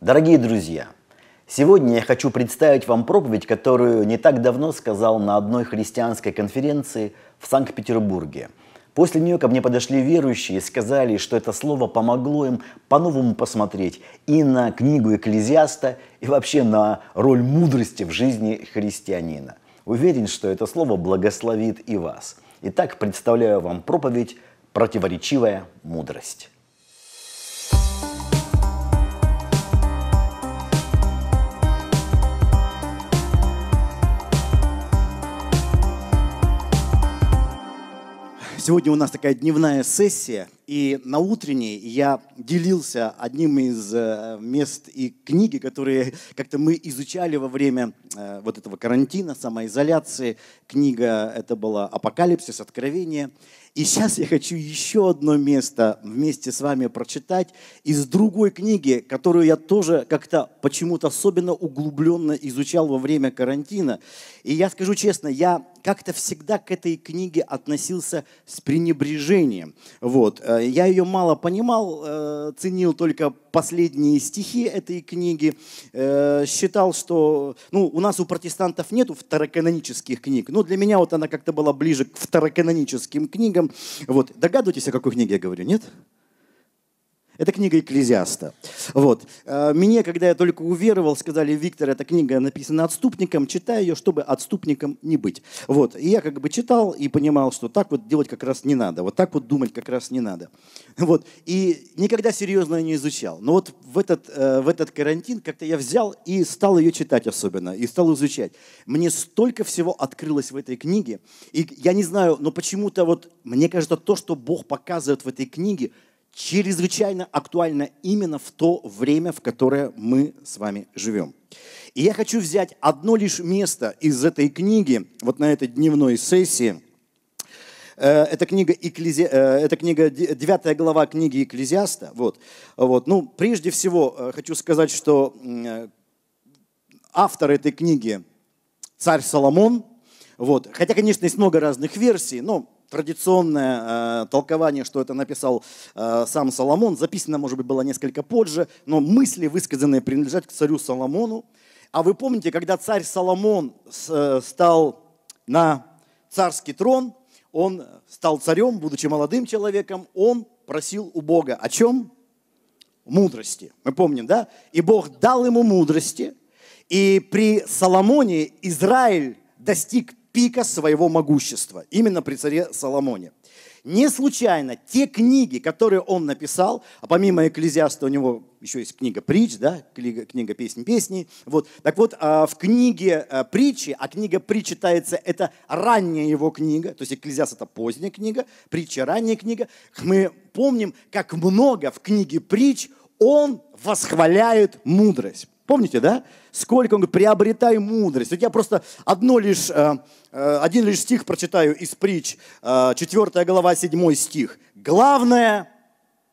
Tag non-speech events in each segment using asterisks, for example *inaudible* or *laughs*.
Дорогие друзья, сегодня я хочу представить вам проповедь, которую не так давно сказал на одной христианской конференции в Санкт-Петербурге. После нее ко мне подошли верующие и сказали, что это слово помогло им по-новому посмотреть и на книгу Экклезиаста, и вообще на роль мудрости в жизни христианина. Уверен, что это слово благословит и вас. Итак, представляю вам проповедь «Противоречивая мудрость». Сегодня у нас такая дневная сессия, и на утренней я делился одним из э, мест и книги, которые как-то мы изучали во время э, вот этого карантина, самоизоляции. Книга это была «Апокалипсис», «Откровение». И сейчас я хочу еще одно место вместе с вами прочитать из другой книги, которую я тоже как-то почему-то особенно углубленно изучал во время карантина. И я скажу честно, я как-то всегда к этой книге относился с пренебрежением. Вот. Э, я ее мало понимал, э, ценил только последние стихи этой книги. Э, считал, что ну, у нас у протестантов нету второканонических книг, но для меня вот она как-то была ближе к второканоническим книгам. Вот. Догадываетесь, о какой книге я говорю, Нет? Это книга Экклезиаста. Вот. Э, мне, когда я только уверовал, сказали, Виктор, эта книга написана отступником, читай ее, чтобы отступником не быть. Вот. И я как бы читал и понимал, что так вот делать как раз не надо, вот так вот думать как раз не надо. Вот. И никогда серьезно не изучал. Но вот в этот, э, в этот карантин как-то я взял и стал ее читать особенно, и стал изучать. Мне столько всего открылось в этой книге, и я не знаю, но почему-то вот мне кажется, то, что Бог показывает в этой книге – чрезвычайно актуально именно в то время, в которое мы с вами живем. И я хочу взять одно лишь место из этой книги, вот на этой дневной сессии. Э, это книга, Экклези... Э, это книга 9 глава книги Экклезиаста. Вот. Вот. Ну, прежде всего, э, хочу сказать, что автор этой книги царь Соломон. Вот. Хотя, конечно, есть много разных версий, но традиционное э, толкование, что это написал э, сам Соломон, записано, может быть, было несколько позже, но мысли, высказанные, принадлежат к царю Соломону. А вы помните, когда царь Соломон э, стал на царский трон, он стал царем, будучи молодым человеком, он просил у Бога о чем? Мудрости. Мы помним, да? И Бог дал ему мудрости. И при Соломоне Израиль достиг пика своего могущества, именно при царе Соломоне. Не случайно те книги, которые он написал, а помимо Экклезиаста у него еще есть книга «Притч», да, книга, книга песнь песней Вот. Так вот, а, в книге а, «Притчи», а книга «Притч» читается, это ранняя его книга, то есть Экклезиаст – это поздняя книга, «Притча» – ранняя книга. Мы помним, как много в книге «Притч» он восхваляет мудрость. Помните, да? Сколько он говорит, приобретай мудрость. Вот я просто одно лишь, э, э, один лишь стих прочитаю из притч, 4 э, глава, 7 стих. Главное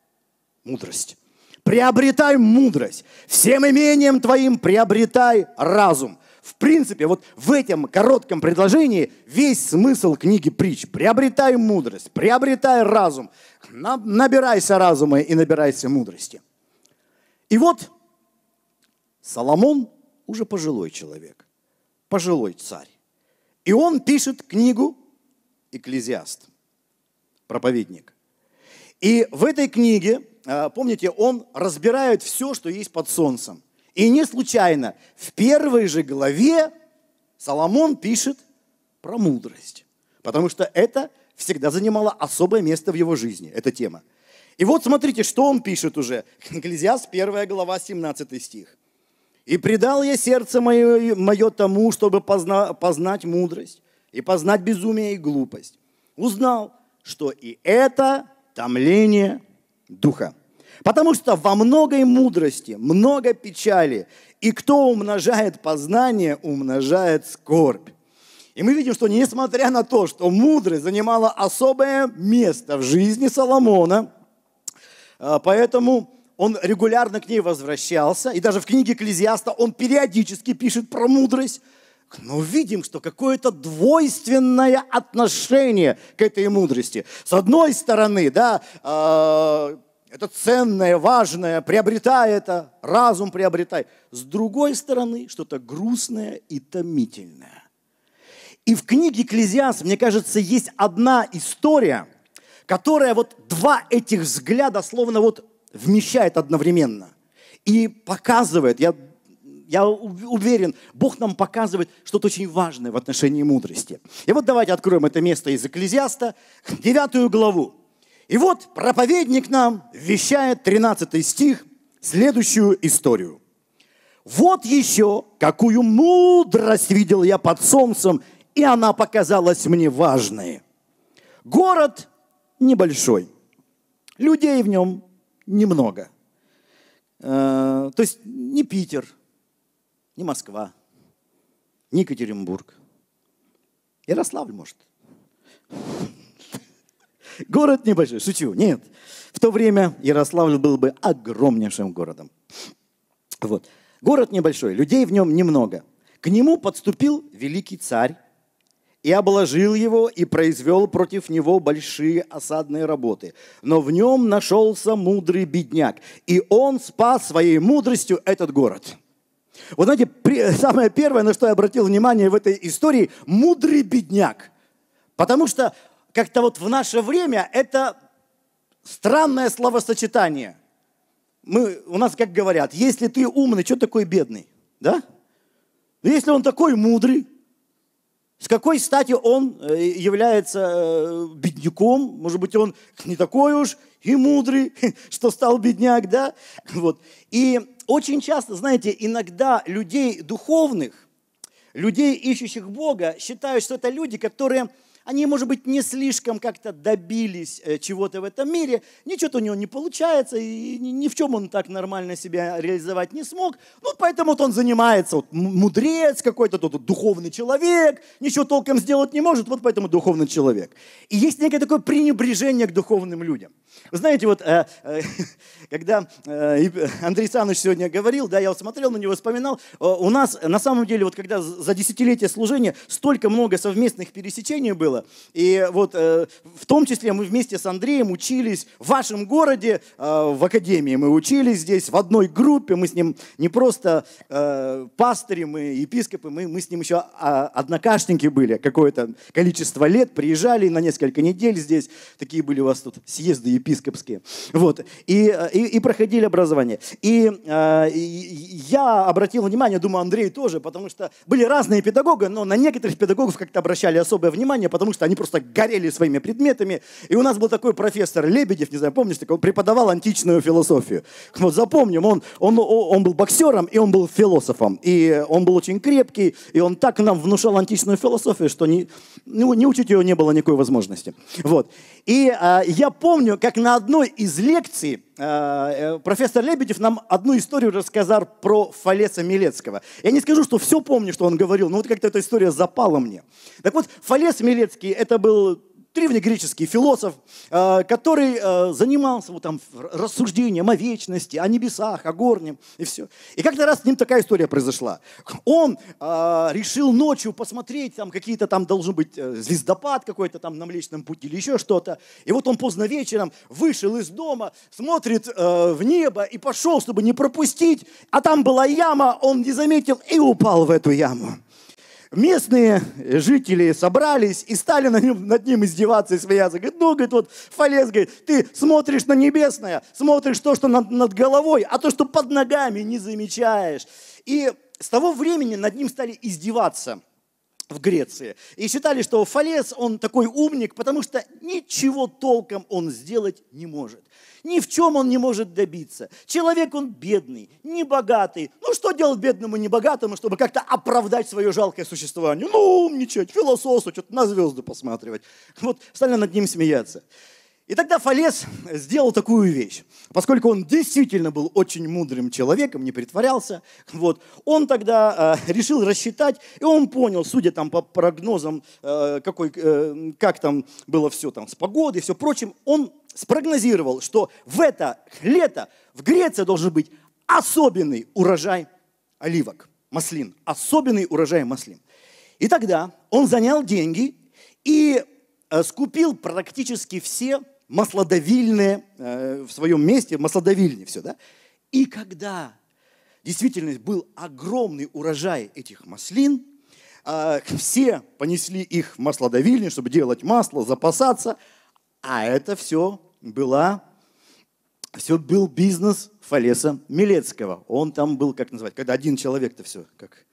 – мудрость. Приобретай мудрость. Всем имением твоим приобретай разум. В принципе, вот в этом коротком предложении весь смысл книги притч. Приобретай мудрость, приобретай разум, набирайся разума и набирайся мудрости. И вот Соломон уже пожилой человек, пожилой царь. И он пишет книгу «Экклезиаст», проповедник. И в этой книге, а, помните, он разбирает все, что есть под солнцем. И не случайно, в первой же главе Соломон пишет про мудрость. Потому что это всегда занимало особое место в его жизни, эта тема. И вот смотрите, что он пишет уже. Экклезиаст, 1 глава, 17 стих. И предал я сердце мое, мое тому, чтобы позна, познать мудрость и познать безумие и глупость. Узнал, что и это томление духа. Потому что во многой мудрости, много печали, и кто умножает познание, умножает скорбь. И мы видим, что несмотря на то, что мудрость занимала особое место в жизни Соломона, а, поэтому он регулярно к ней возвращался, и даже в книге Экклезиаста он периодически пишет про мудрость. Но видим, что какое-то двойственное отношение к этой мудрости. С одной стороны, да, э, это ценное, важное, приобретай это, разум приобретай. С другой стороны, что-то грустное и томительное. И в книге «Экклезиаст», мне кажется, есть одна история, которая вот два этих взгляда словно вот вмещает одновременно и показывает, я, я уверен, Бог нам показывает что-то очень важное в отношении мудрости. И вот давайте откроем это место из Экклезиаста, 9 главу. И вот проповедник нам вещает 13 стих, следующую историю. «Вот еще, какую мудрость видел я под солнцем, и она показалась мне важной. Город небольшой, людей в нем немного. Э, то есть не Питер, не Москва, не Екатеринбург. Ярославль, может. *laughs* Город небольшой, шучу, нет. В то время Ярославль был бы огромнейшим городом. Вот. Город небольшой, людей в нем немного. К нему подступил великий царь и обложил его, и произвел против него большие осадные работы. Но в нем нашелся мудрый бедняк, и он спас своей мудростью этот город». Вот знаете, самое первое, на что я обратил внимание в этой истории, мудрый бедняк. Потому что как-то вот в наше время это странное словосочетание. Мы, у нас как говорят, если ты умный, что такой бедный? Да? Но ну, если он такой мудрый, с какой стати он э, является э, бедняком? Может быть, он не такой уж и мудрый, *laughs* что стал бедняк, да? Вот. И очень часто, знаете, иногда людей духовных, людей, ищущих Бога, считают, что это люди, которые они, может быть, не слишком как-то добились э, чего-то в этом мире, ничего-то у него не получается, и ни в чем он так нормально себя реализовать не смог. Ну, поэтому вот он занимается, вот, мудрец какой-то, тут духовный человек, ничего толком сделать не может, вот поэтому духовный человек. И есть некое такое пренебрежение к духовным людям – вы знаете, вот э, э, *laughs* когда э, Андрей Саныч сегодня говорил, да, я вот смотрел на него, вспоминал, э, у нас на самом деле, вот когда за десятилетие служения столько много совместных пересечений было, и вот э, в том числе мы вместе с Андреем учились в вашем городе, э, в академии мы учились здесь, в одной группе, мы с ним не просто э, пастыри, мы епископы, мы, мы с ним еще а, однокашники были какое-то количество лет, приезжали на несколько недель здесь, такие были у вас тут съезды епископов, епископские. Вот. И, э, и, и проходили образование. И, э, я обратил внимание, думаю, Андрей тоже, потому что были разные педагоги, но на некоторых педагогов как-то обращали особое внимание, потому что они просто горели своими предметами. И у нас был такой профессор Лебедев, не знаю, помнишь, такой, он преподавал античную философию. Вот запомним, он, он, он был боксером и он был философом. И он был очень крепкий, и он так нам внушал античную философию, что не, ну, не учить ее не было никакой возможности. Вот. И а, я помню, как на одной из лекций э, э, профессор Лебедев нам одну историю рассказал про Фалеса Милецкого. Я не скажу, что все помню, что он говорил, но вот как-то эта история запала мне. Так вот, Фалес Милецкий – это был древнегреческий философ, э, который э, занимался вот там рассуждением о вечности, о небесах, о горне и все. И как-то раз с ним такая история произошла. Он э, решил ночью посмотреть, там какие-то там должен быть звездопад какой-то там на Млечном пути или еще что-то. И вот он поздно вечером вышел из дома, смотрит в небо и пошел, чтобы не пропустить, а там была яма, он не заметил и упал в эту яму. Местные жители собрались и стали на нем, над ним издеваться и смеяться. Говорит, ну, говорит, вот Фалес, говорит, ты смотришь на небесное, смотришь то, что над, над головой, а то, что под ногами, не замечаешь. И с того времени над ним стали издеваться в Греции. И считали, что Фалес, он такой умник, потому что ничего толком он сделать не может. Ни в чем он не может добиться. Человек он бедный, небогатый. Ну что делать бедному и небогатому, чтобы как-то оправдать свое жалкое существование? Ну, умничать, философствовать, что-то на звезды посматривать. Вот стали над ним смеяться. И тогда Фалес сделал такую вещь. Поскольку он действительно был очень мудрым человеком, не притворялся, вот, он тогда э, решил рассчитать, и он понял, судя там по прогнозам, э, какой, э, как там было все там с погодой и все прочим, он спрогнозировал, что в это лето в Греции должен быть особенный урожай оливок, маслин, особенный урожай маслин. И тогда он занял деньги и э, скупил практически все маслодавильные э, в своем месте, маслодавильне все, да? И когда действительно был огромный урожай этих маслин, э, все понесли их в маслодавильню, чтобы делать масло, запасаться, а это все было все был бизнес Фалеса Милецкого. Он там был, как называть, когда один человек-то все, как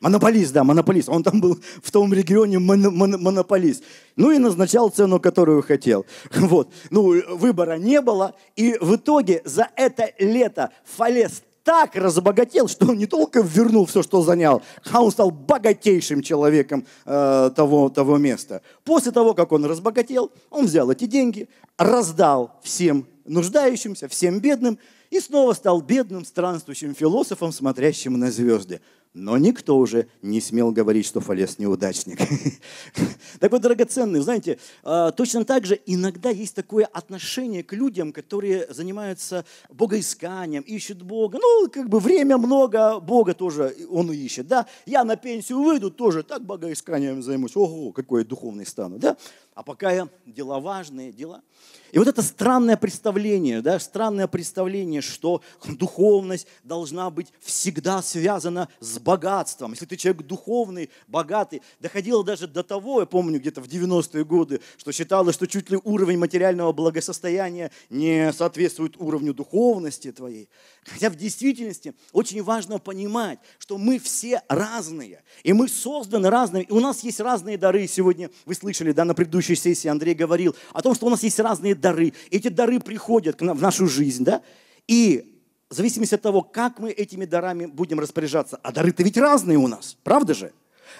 Монополист, да, монополист. Он там был в том регионе мон- мон- монополист. Ну и назначал цену, которую хотел. *laughs* Вот. Ну, выбора не было. И в итоге за это лето Фалес так разбогател, что он не только вернул все, что занял, а он стал богатейшим человеком э, того, того места. После того, как он разбогател, он взял эти деньги, раздал всем нуждающимся, всем бедным, и снова стал бедным, странствующим философом, смотрящим на звезды. Но никто уже не смел говорить, что Фалес неудачник. *laughs* Так вот, драгоценный, знаете, а, точно так же иногда есть такое отношение к людям, которые занимаются богоисканием, ищут Бога. Ну, как бы время много, а Бога тоже он ищет, да. Я на пенсию выйду, тоже так богоисканием займусь. Ого, какой я духовный стану, да. А пока я дела важные, дела. И вот это странное представление, да, странное представление, что духовность должна быть всегда связана с богатством. Если ты человек духовный, богатый, доходило даже до того, я помню, где-то в 90-е годы, что считалось, что чуть ли уровень материального благосостояния не соответствует уровню духовности твоей. Хотя в действительности очень важно понимать, что мы все разные, и мы созданы разными, и у нас есть разные дары. Сегодня вы слышали, да, на предыдущей сессии Андрей говорил о том, что у нас есть разные дары. Эти дары приходят к нам, в нашу жизнь, да? И в зависимости от того, как мы этими дарами будем распоряжаться, а дары-то ведь разные у нас, правда же?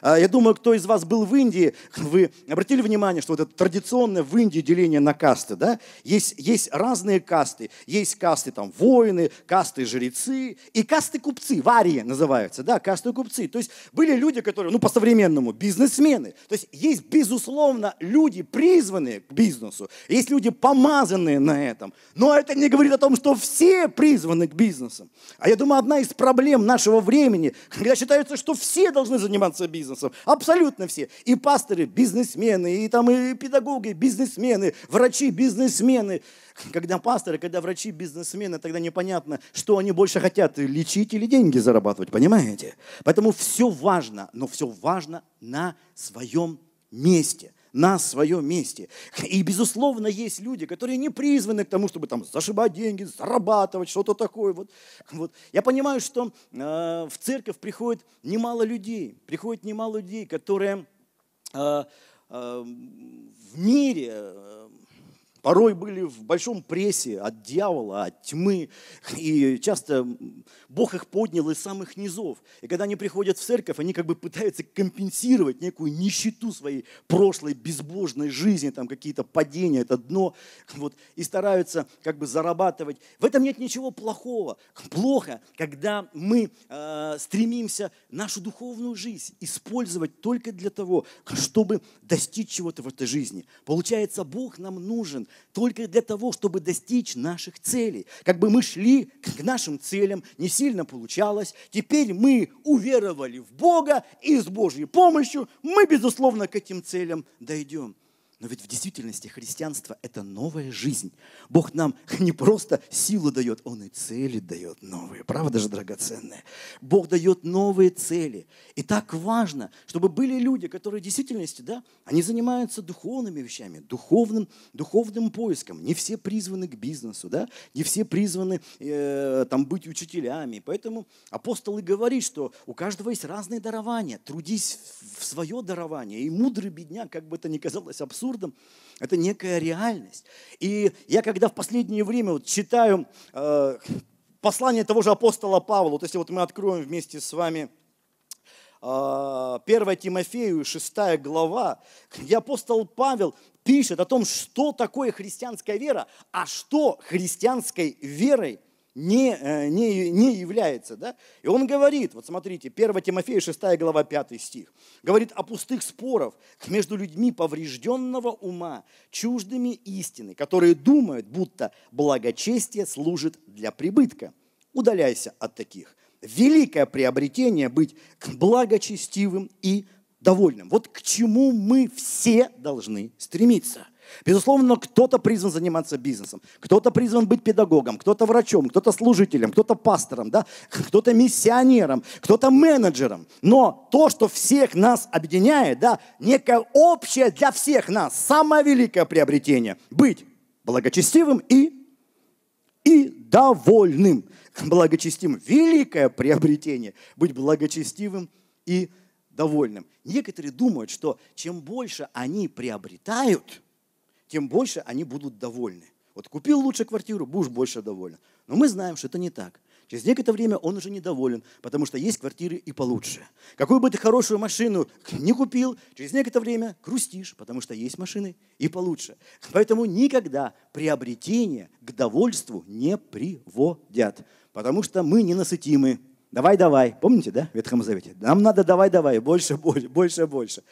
А, я думаю, кто из вас был в Индии, *laughs* вы обратили внимание, что вот это традиционное в Индии деление на касты, да? Есть, есть разные касты. Есть касты там воины, касты жрецы и касты купцы, варии называются, да, касты купцы. То есть были люди, которые, ну, по-современному, бизнесмены. То есть есть, безусловно, люди, призванные к бизнесу. Есть люди, помазанные на этом. Но это не говорит о том, что все призваны к бизнесу. А я думаю, одна из проблем нашего времени, когда считается, что все должны заниматься бизнесом, бизнесом. Абсолютно все. И пасторы – бизнесмены, и там и педагоги – бизнесмены, врачи – бизнесмены. Когда пасторы, когда врачи – бизнесмены, тогда непонятно, что они больше хотят – лечить или деньги зарабатывать, понимаете? Поэтому все важно, но все важно на своем месте – на своем месте. И, безусловно, есть люди, которые не призваны к тому, чтобы там зашибать деньги, зарабатывать, что-то такое. Вот, вот. Я понимаю, что э, в церковь приходит немало людей, приходит немало людей, которые э, э, в мире э, порой были в большом прессе от дьявола, от тьмы, и часто Бог их поднял из самых низов. И когда они приходят в церковь, они как бы пытаются компенсировать некую нищету своей прошлой безбожной жизни, там какие-то падения, это дно, вот, и стараются как бы зарабатывать. В этом нет ничего плохого. Плохо, когда мы э, стремимся нашу духовную жизнь использовать только для того, чтобы достичь чего-то в этой жизни. Получается, Бог нам нужен только для того, чтобы достичь наших целей. Как бы мы шли к нашим целям, не сильно получалось. Теперь мы уверовали в Бога, и с Божьей помощью мы, безусловно, к этим целям дойдем. Но ведь в действительности христианство – это новая жизнь. Бог нам *laughs* не просто силу дает, Он и цели дает новые. Правда же, драгоценная? Бог дает новые цели. И так важно, чтобы были люди, которые в действительности, да, они занимаются духовными вещами, духовным, духовным поиском. Не все призваны к бизнесу, да, не все призваны э, там быть учителями. Поэтому апостол и говорит, что у каждого есть разные дарования. Трудись в свое дарование. И мудрый бедняк, как бы это ни казалось абсурдным, абсурдом. Это некая реальность. И я когда в последнее время вот читаю э, послание того же апостола Павла, то есть вот мы откроем вместе с вами 1 э, Тимофею, 6 глава, где апостол Павел пишет о том, что такое христианская вера, а что христианской верой – не, э, не, не является. Да? И он говорит, вот смотрите, 1 Тимофея 6 глава 5 стих, говорит о пустых споров между людьми поврежденного ума, чуждыми истины, которые думают, будто благочестие служит для прибытка. Удаляйся от таких. Великое приобретение быть благочестивым и довольным. Вот к чему мы все должны стремиться. Безусловно, кто-то призван заниматься бизнесом, кто-то призван быть педагогом, кто-то врачом, кто-то служителем, кто-то пастором, да? *laughs* кто-то миссионером, кто-то менеджером. Но то, что всех нас объединяет, да, некое общее для всех нас, самое великое приобретение – быть благочестивым и, и довольным. Благочестивым – великое приобретение – быть благочестивым и довольным. Некоторые думают, что чем больше они приобретают – тем больше они будут довольны. Вот купил лучше квартиру, будешь больше доволен. Но мы знаем, что это не так. Через некоторое время он уже недоволен, потому что есть квартиры и получше. Какую бы ты хорошую машину не купил, через некоторое время грустишь, потому что есть машины и получше. Поэтому никогда приобретения к довольству не приводят, потому что мы ненасытимы. Давай, давай. Помните, да, в Ветхом Завете? Нам надо давай, давай, больше, *laughs* больше, больше, больше.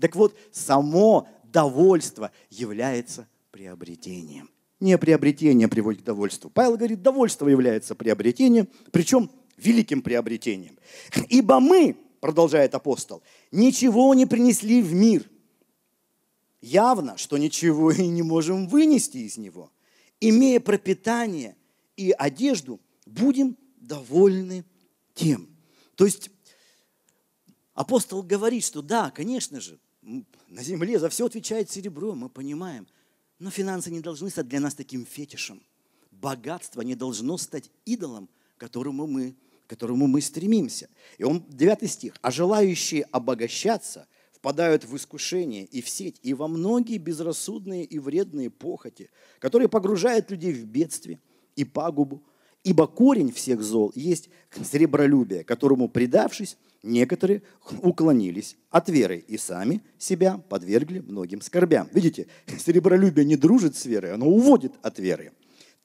Так вот, само довольство является приобретением. Не приобретение приводит к довольству. Павел говорит, довольство является приобретением, причем великим приобретением. Ибо мы, продолжает апостол, ничего не принесли в мир. Явно, что ничего и не можем вынести из него. Имея пропитание и одежду, будем довольны тем. То есть апостол говорит, что да, конечно же, на земле за все отвечает серебро, мы понимаем. Но финансы не должны стать для нас таким фетишем. Богатство не должно стать идолом, к которому мы, к которому мы стремимся. И он, 9 стих. «А желающие обогащаться впадают в искушение и в сеть, и во многие безрассудные и вредные похоти, которые погружают людей в бедствие и пагубу, ибо корень всех зол есть сребролюбие, которому, предавшись, Некоторые уклонились от веры и сами себя подвергли многим скорбям. Видите, *laughs* серебролюбие не дружит с верой, оно уводит от веры.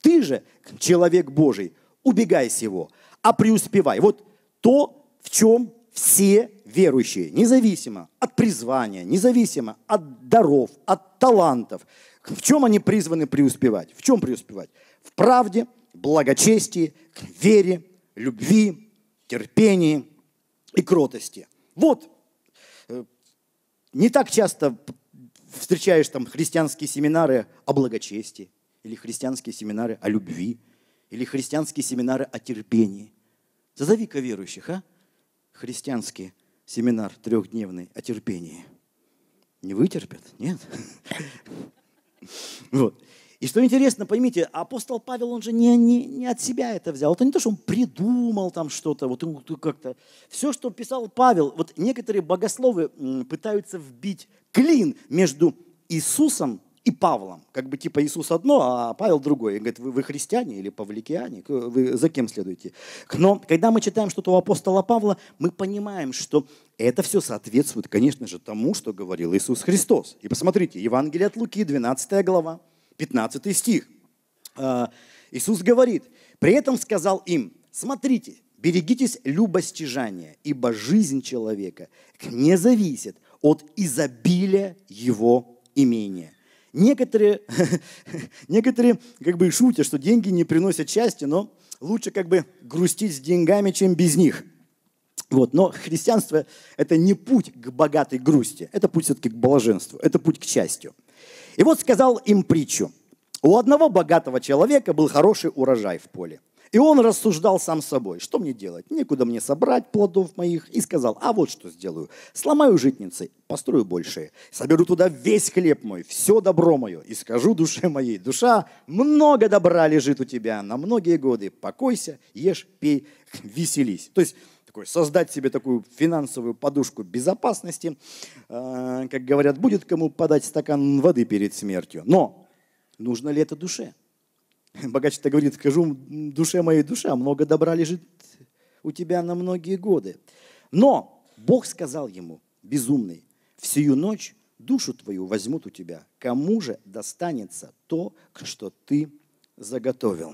Ты же, человек Божий, убегай с сего, а преуспевай. Вот то, в чем все верующие, независимо от призвания, независимо от даров, от талантов, в чем они призваны преуспевать? В чем преуспевать? В правде, благочестии, вере, любви, терпении – и кротости. Вот, э, не так часто встречаешь там христианские семинары о благочестии, или христианские семинары о любви, или христианские семинары о терпении. Зазови-ка верующих, а? Христианский семинар трехдневный о терпении. Не вытерпят? Нет? *laughs* Вот. И что интересно, поймите, апостол Павел, он же не, не, не от себя это взял. Это не то, что он придумал там что-то, вот как-то. Все, что писал Павел, вот некоторые богословы пытаются вбить клин между Иисусом и Павлом. Как бы типа Иисус одно, а Павел другое. И говорит, вы, вы христиане или павликиане? Вы за кем следуете? Но когда мы читаем что-то у апостола Павла, мы понимаем, что это все соответствует, конечно же, тому, что говорил Иисус Христос. И посмотрите, Евангелие от Луки, 12 глава, 15 стих. А, Иисус говорит, «При этом сказал им, смотрите, берегитесь любостяжания, ибо жизнь человека не зависит от изобилия его имения». Некоторые, *laughs* некоторые как бы шутят, что деньги не приносят счастья, но лучше как бы грустить с деньгами, чем без них. Вот. Но христианство – это не путь к богатой грусти, это путь все-таки к блаженству, это путь к счастью. И вот сказал им притчу. У одного богатого человека был хороший урожай в поле. И он рассуждал сам собой, что мне делать? Некуда мне собрать плодов моих. И сказал, а вот что сделаю. Сломаю житницы, построю большие. Соберу туда весь хлеб мой, все добро мое. И скажу душе моей, душа, много добра лежит у тебя на многие годы. Покойся, ешь, пей, *laughs* веселись. То есть такой, создать себе такую финансовую подушку безопасности. Э, как говорят, будет кому подать стакан воды перед смертью. Но нужно ли это душе? *laughs* Богач-то говорит, скажу душе моей душа, много добра лежит у тебя на многие годы. Но Бог сказал ему, безумный, всю ночь душу твою возьмут у тебя. Кому же достанется то, что ты заготовил?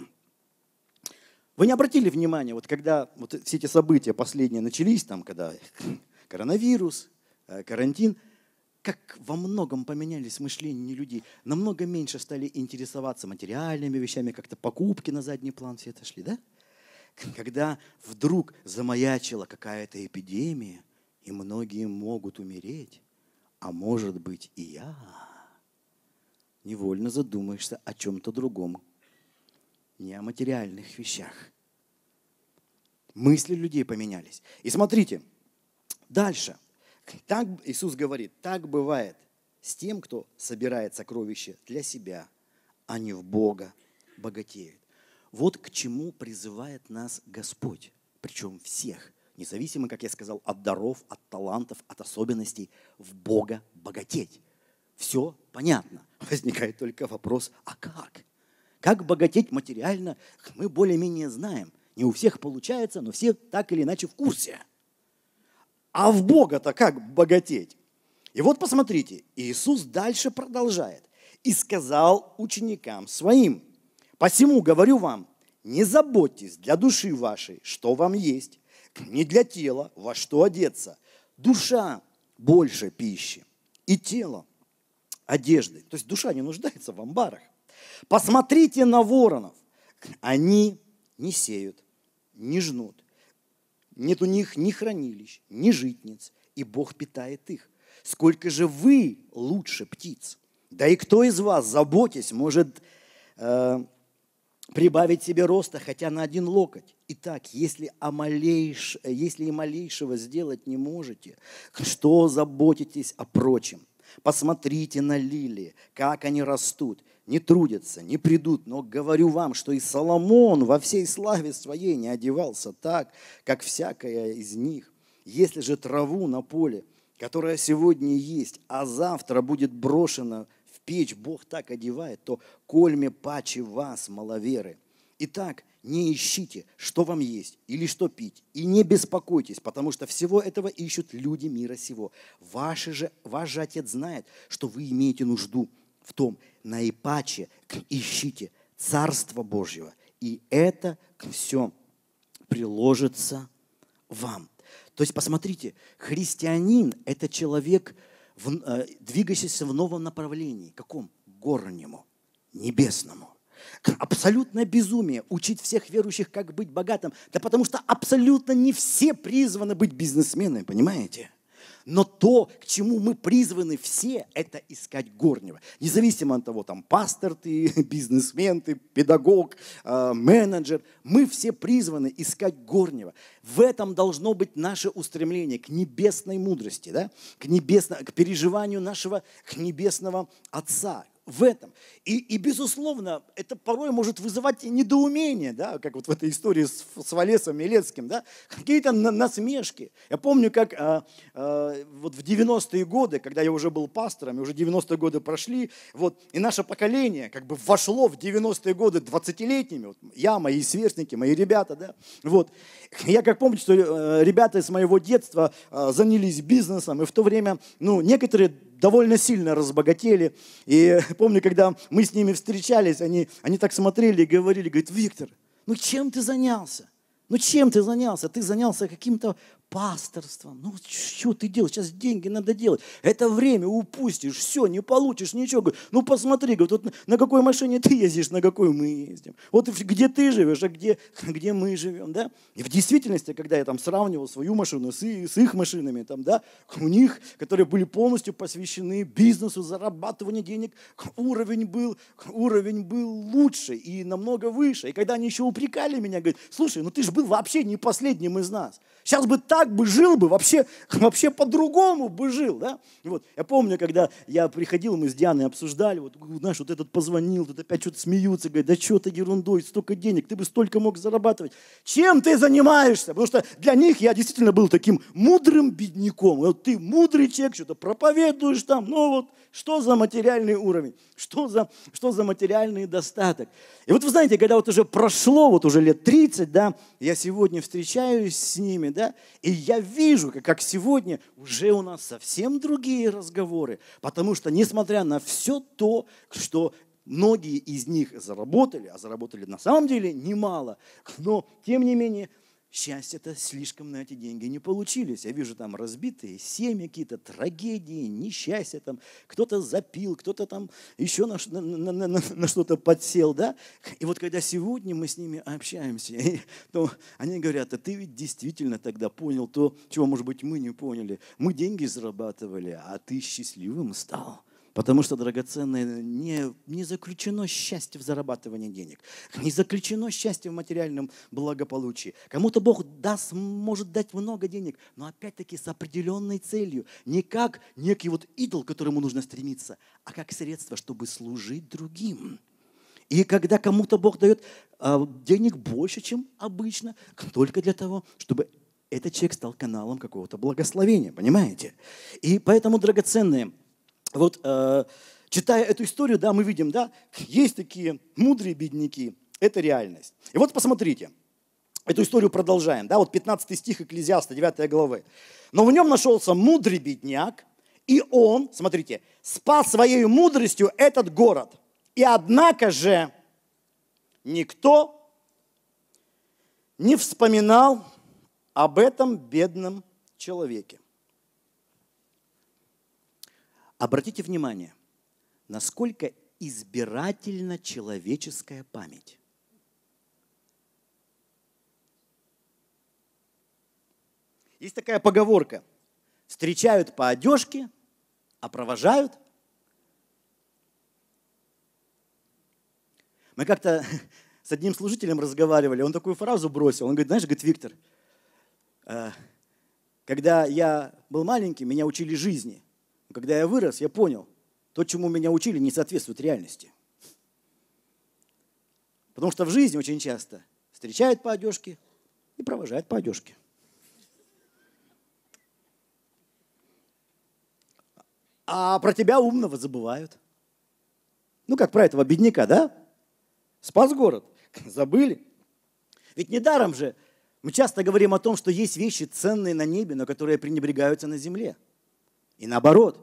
Вы не обратили внимания, вот когда вот все эти события последние начались, там, когда *clears throat* коронавирус, э, карантин, как во многом поменялись мышления людей. Намного меньше стали интересоваться материальными вещами, как-то покупки на задний план все отошли, да? Когда вдруг замаячила какая-то эпидемия, и многие могут умереть, а может быть и я, невольно задумаешься о чем-то другом, не о материальных вещах. Мысли людей поменялись. И смотрите, дальше. Так Иисус говорит, так бывает с тем, кто собирает сокровища для себя, а не в Бога богатеет. Вот к чему призывает нас Господь, причем всех, независимо, как я сказал, от даров, от талантов, от особенностей, в Бога богатеть. Все понятно. *laughs* Возникает только вопрос, а как? Как богатеть материально, мы более-менее знаем. Не у всех получается, но все так или иначе в курсе. А в Бога-то как богатеть? И вот посмотрите, Иисус дальше продолжает. «И сказал ученикам своим, посему говорю вам, не заботьтесь для души вашей, что вам есть, не для тела, во что одеться. Душа больше пищи и тело одежды. То есть душа не нуждается в амбарах. Посмотрите на воронов. Они не сеют, не жнут. Нет у них ни хранилищ, ни житниц, и Бог питает их. Сколько же вы лучше птиц? Да и кто из вас, заботясь, может э, прибавить себе роста хотя на один локоть? Итак, если, о малейш... если и малейшего сделать не можете, что заботитесь о прочем? Посмотрите на лилии, как они растут не трудятся, не придут. Но говорю вам, что и Соломон во всей славе своей не одевался так, как всякая из них. Если же траву на поле, которая сегодня есть, а завтра будет брошена в печь, Бог так одевает, то кольме паче вас, маловеры. Итак, не ищите, что вам есть или что пить, и не беспокойтесь, потому что всего этого ищут люди мира сего. Ваши же, ваш же Отец знает, что вы имеете нужду – в том, наипаче ищите Царство Божьего, и это все приложится вам. То есть посмотрите, христианин – это человек, э, двигающийся в новом направлении. Каком? Горнему, небесному. Абсолютное безумие учить всех верующих, как быть богатым. Да потому что абсолютно не все призваны быть бизнесменами, понимаете? Но то, к чему мы призваны все, это искать горнего. Независимо от того, там пастор ты, *laughs* бизнесмен ты, педагог, э, менеджер, мы все призваны искать горнего. В этом должно быть наше устремление к небесной мудрости, да? к, небесно, к переживанию нашего к небесного Отца, в этом. И, и, безусловно, это порой может вызывать недоумение, да, как вот в этой истории с, с Валесом Милецким, да, какие-то на, насмешки. Я помню, как а, а, вот в 90-е годы, когда я уже был пастором, и уже 90-е годы прошли, вот, и наше поколение как бы вошло в 90-е годы 20-летними, вот, я, мои сверстники, мои ребята, да, вот. Я как помню, что э, ребята из моего детства а, занялись бизнесом, и в то время, ну, некоторые довольно сильно разбогатели. И *laughs* помню, когда мы с ними встречались, они, они так смотрели и говорили, говорит, Виктор, ну чем ты занялся? Ну чем ты занялся? Ты занялся каким-то пасторством. Ну, что ты делаешь? Сейчас деньги надо делать. Это время упустишь, все, не получишь ничего. ну, посмотри, говорю, вот на какой машине ты ездишь, на какой мы ездим. Вот где ты живешь, а где, где мы живем, да? И в действительности, когда я там сравнивал свою машину с, с их машинами, там, да, у них, которые были полностью посвящены бизнесу, зарабатыванию денег, уровень был, уровень был лучше и намного выше. И когда они еще упрекали меня, говорят, слушай, ну ты же был вообще не последним из нас. Сейчас бы так бы жил бы, вообще, *laughs* вообще по-другому бы жил, да? Вот. Я помню, когда я приходил, мы с Дианой обсуждали, вот, знаешь, вот этот позвонил, тут опять что-то смеются, говорят, да что ты ерундой, столько денег, ты бы столько мог зарабатывать. Чем ты занимаешься? Потому что для них я действительно был таким мудрым бедняком. Вот ты мудрый человек, что-то проповедуешь там, ну вот, что за материальный уровень? Что за, что за материальный достаток? И вот вы знаете, когда вот уже прошло, вот уже лет 30, да, я сегодня встречаюсь с ними, да? И я вижу, как сегодня уже у нас совсем другие разговоры, потому что, несмотря на все то, что многие из них заработали, а заработали на самом деле немало, но, тем не менее, Счастье, то слишком на эти деньги не получились. Я вижу там разбитые семьи какие-то, трагедии, несчастья там. Кто-то запил, кто-то там еще на, на, на, на, на что-то подсел, да? И вот когда сегодня мы с ними общаемся, то они говорят, а ты ведь действительно тогда понял то, чего, может быть, мы не поняли. Мы деньги зарабатывали, а ты счастливым стал. Потому что, драгоценное, не, не заключено счастье в зарабатывании денег, не заключено счастье в материальном благополучии. Кому-то Бог даст, может дать много денег, но опять-таки с определенной целью. Не как некий вот идол, к которому нужно стремиться, а как средство, чтобы служить другим. И когда кому-то Бог дает а, денег больше, чем обычно, только для того, чтобы этот человек стал каналом какого-то благословения, понимаете? И поэтому, драгоценные, вот э, читая эту историю, да, мы видим, да, есть такие мудрые бедняки, это реальность. И вот посмотрите, эту историю продолжаем, да, вот 15 стих Экклезиаста, 9 главы. «Но в нем нашелся мудрый бедняк, и он, смотрите, спас своей мудростью этот город. И однако же никто не вспоминал об этом бедном человеке. Обратите внимание, насколько избирательна человеческая память. Есть такая поговорка. Встречают по одежке, а провожают. Мы как-то *laughs* с одним служителем разговаривали, он такую фразу бросил. Он говорит, знаешь, говорит, Виктор, э, когда я был маленький, меня учили жизни – когда я вырос, я понял, то, чему меня учили, не соответствует реальности. Потому что в жизни очень часто встречают по одежке и провожают по одежке. А про тебя умного забывают. Ну, как про этого бедняка, да? Спас город. *laughs* Забыли. Ведь недаром же мы часто говорим о том, что есть вещи ценные на небе, но которые пренебрегаются на земле – и наоборот,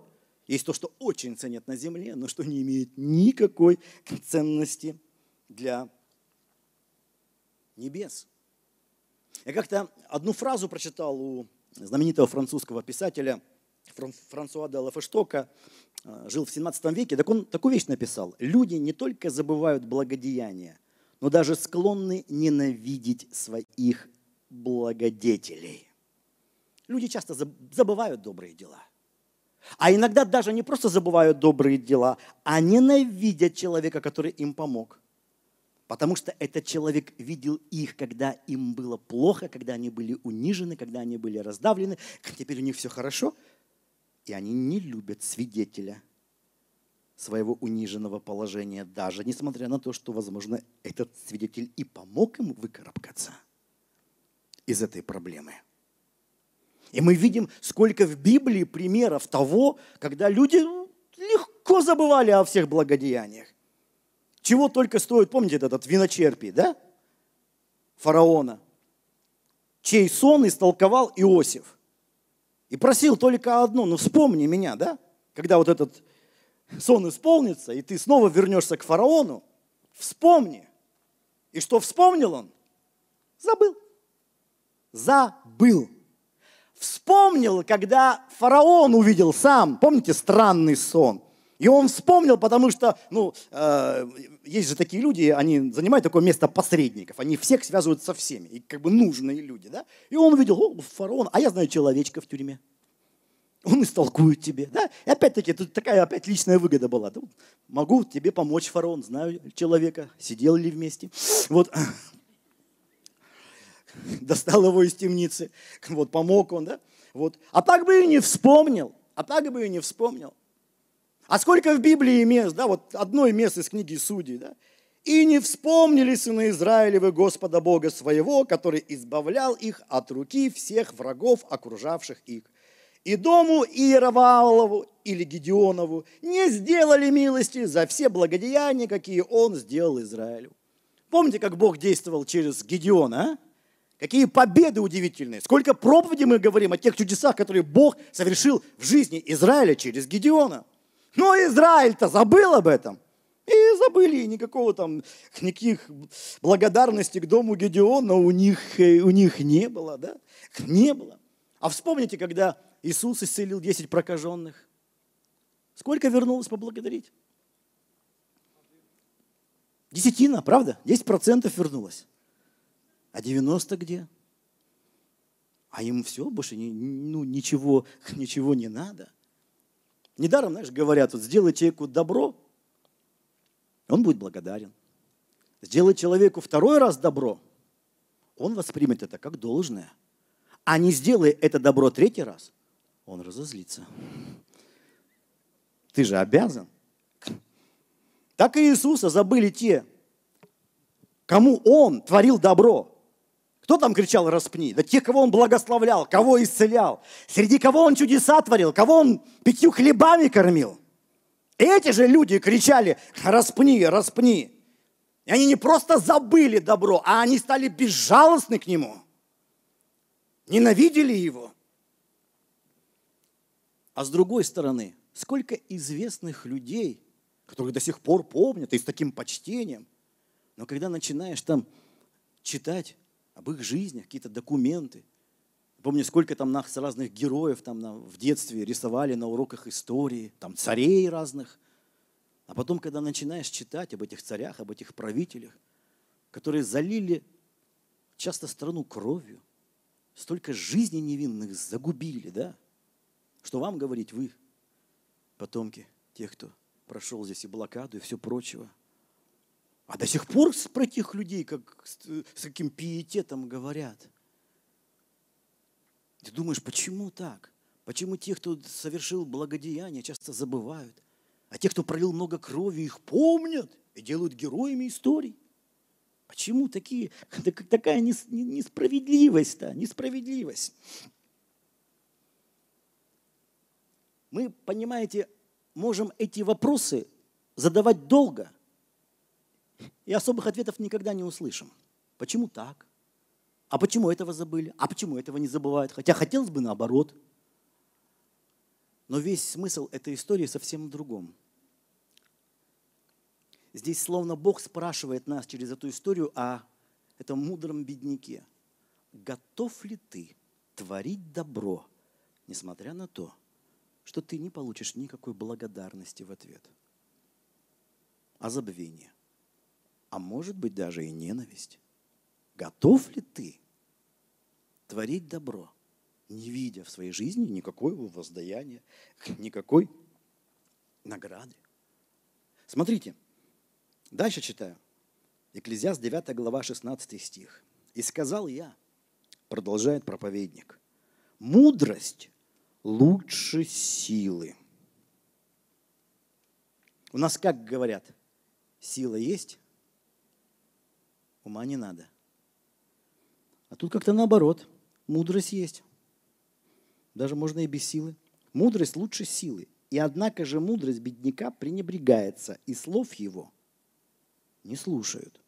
есть то, что очень ценят на земле, но что не имеет никакой ценности для небес. Я как-то одну фразу прочитал у знаменитого французского писателя Франсуа де Лафештока, э, жил в 17 веке, так он такую вещь написал. «Люди не только забывают благодеяния, но даже склонны ненавидеть своих благодетелей». Люди часто забывают добрые дела – а иногда даже не просто забывают добрые дела, а ненавидят человека, который им помог. Потому что этот человек видел их, когда им было плохо, когда они были унижены, когда они были раздавлены, а теперь у них все хорошо. И они не любят свидетеля своего униженного положения, даже несмотря на то, что, возможно, этот свидетель и помог им выкарабкаться из этой проблемы. И мы видим, сколько в Библии примеров того, когда люди ну, легко забывали о всех благодеяниях. Чего только стоит, помните этот виночерпий, да? Фараона, чей сон истолковал Иосиф. И просил только одно, ну вспомни меня, да? Когда вот этот сон исполнится, и ты снова вернешься к фараону, вспомни. И что вспомнил он? Забыл. Забыл вспомнил, когда фараон увидел сам, помните, странный сон. И он вспомнил, потому что, ну, э, есть же такие люди, они занимают такое место посредников, они всех связывают со всеми, и как бы нужные люди, да? И он увидел, о, фараон, а я знаю человечка в тюрьме. Он истолкует тебе, да? И опять-таки, тут такая опять личная выгода была. Могу тебе помочь, фараон, знаю человека, сидел ли вместе. Вот, *laughs* достал его из темницы, *laughs* вот помог он, да? Вот. А так бы и не вспомнил, а так бы и не вспомнил. А сколько в Библии мест, да, вот одно место из книги Судей, да? И не вспомнили сыны Израилевы Господа Бога своего, который избавлял их от руки всех врагов, окружавших их. И дому Иероваалову или Гедеонову не сделали милости за все благодеяния, какие он сделал Израилю. Помните, как Бог действовал через Гедеона? А? Какие победы удивительные. Сколько проповедей мы говорим о тех чудесах, которые Бог совершил в жизни Израиля через Гедеона. Но Израиль-то забыл об этом. И забыли, и никакого там, никаких благодарностей к дому Гедеона у них, э, у них не было, да? Не было. А вспомните, когда Иисус исцелил 10 прокаженных. Сколько вернулось поблагодарить? Десятина, правда? 10% вернулось. А 90 где? А им все, больше ну, ничего, *laughs* ничего не надо. Недаром, знаешь, говорят, вот сделай человеку добро, он будет благодарен. Сделай человеку второй раз добро, он воспримет это как должное. А не сделай это добро третий раз, он разозлится. Ты же обязан. Так и Иисуса забыли те, кому Он творил добро. Кто там кричал «распни»? Да тех, кого он благословлял, кого исцелял, среди кого он чудеса творил, кого он пятью хлебами кормил. Эти же люди кричали «распни, распни». И они не просто забыли добро, а они стали безжалостны к нему. Ненавидели его. А с другой стороны, сколько известных людей, которых до сих пор помнят и с таким почтением, но когда начинаешь там читать об их жизнях, какие-то документы. Помню, сколько там нас разных героев там в детстве рисовали на уроках истории, там царей разных. А потом, когда начинаешь читать об этих царях, об этих правителях, которые залили часто страну кровью, столько жизней невинных загубили, да? Что вам говорить вы, потомки тех, кто прошел здесь и блокаду, и все прочего – а до сих пор про тех людей как, с каким пиететом говорят. Ты думаешь, почему так? Почему те, кто совершил благодеяние, часто забывают? А те, кто пролил много крови, их помнят и делают героями историй? Почему такие, *laughs* такая несправедливость-то, несправедливость? Мы, понимаете, можем эти вопросы задавать долго – и особых ответов никогда не услышим. Почему так? А почему этого забыли? А почему этого не забывают? Хотя хотелось бы наоборот. Но весь смысл этой истории совсем в другом. Здесь словно Бог спрашивает нас через эту историю о этом мудром бедняке. Готов ли ты творить добро, несмотря на то, что ты не получишь никакой благодарности в ответ, а забвение? а может быть даже и ненависть. Готов ли ты творить добро, не видя в своей жизни никакого воздаяния, *laughs* никакой награды? Смотрите, дальше читаю. Экклезиаст 9 глава 16 стих. «И сказал я, продолжает проповедник, мудрость лучше силы. У нас как говорят, сила есть, Ума не надо. А тут как-то наоборот. Мудрость есть. Даже можно и без силы. Мудрость лучше силы. И однако же мудрость бедняка пренебрегается, и слов его не слушают.